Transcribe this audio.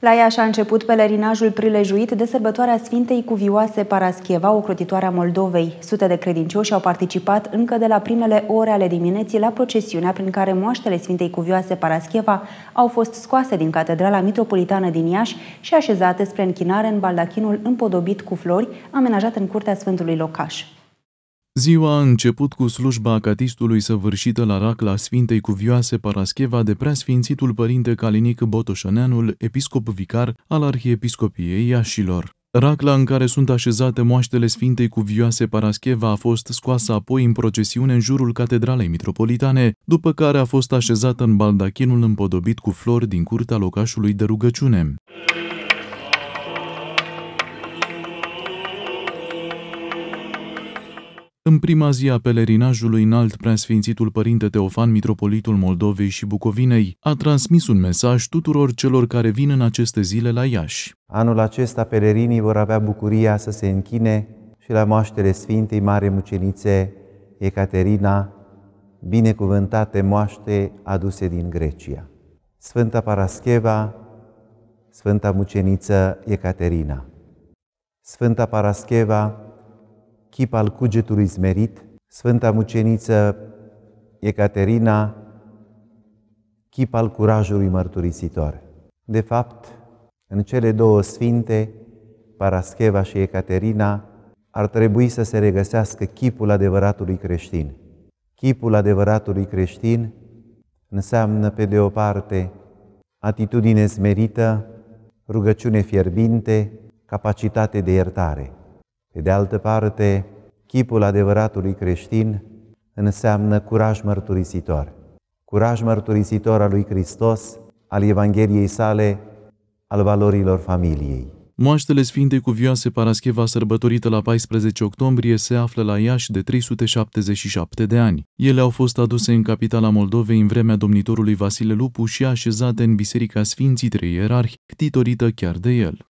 La și a început pelerinajul prilejuit de sărbătoarea Sfintei Cuvioase Parascheva, ocrotitoarea Moldovei. Sute de credincioși au participat încă de la primele ore ale dimineții la procesiunea prin care moaștele Sfintei Cuvioase Parascheva au fost scoase din Catedrala Mitropolitană din Iași și așezate spre închinare în baldachinul împodobit cu flori, amenajat în curtea Sfântului Locaș. Ziua a început cu slujba acatistului săvârșită la racla Sfintei Cuvioase Parascheva de preasfințitul părinte Calinic Botoșăneanul, episcop vicar al Arhiepiscopiei Iașilor. Racla în care sunt așezate moaștele Sfintei Cuvioase Parascheva a fost scoasă apoi în procesiune în jurul Catedralei Mitropolitane, după care a fost așezată în baldachinul împodobit cu flori din curtea locașului de rugăciune. În prima zi a pelerinajului înalt, preasfințitul părinte Teofan, mitropolitul Moldovei și Bucovinei, a transmis un mesaj tuturor celor care vin în aceste zile la Iași. Anul acesta pelerinii vor avea bucuria să se închine și la moaștere Sfintei Mare Mucenițe Ecaterina, binecuvântate moaște aduse din Grecia. Sfânta Parascheva, Sfânta Muceniță Ecaterina. Sfânta Parascheva, chip al cugetului zmerit, Sfânta Muceniță Ecaterina, chip al curajului mărturisitor. De fapt, în cele două sfinte, Parascheva și Ecaterina, ar trebui să se regăsească chipul adevăratului creștin. Chipul adevăratului creștin înseamnă, pe de o parte, atitudine smerită, rugăciune fierbinte, capacitate de iertare. Pe de altă parte, chipul adevăratului creștin înseamnă curaj mărturisitor. Curaj mărturisitor al lui Hristos, al Evangheliei sale, al valorilor familiei. Moaștele Sfintei Cuvioase Parascheva sărbătorită la 14 octombrie se află la Iași de 377 de ani. Ele au fost aduse în capitala Moldovei în vremea domnitorului Vasile Lupu și așezate în Biserica Sfinții Trei Ierarhi, ctitorită chiar de el.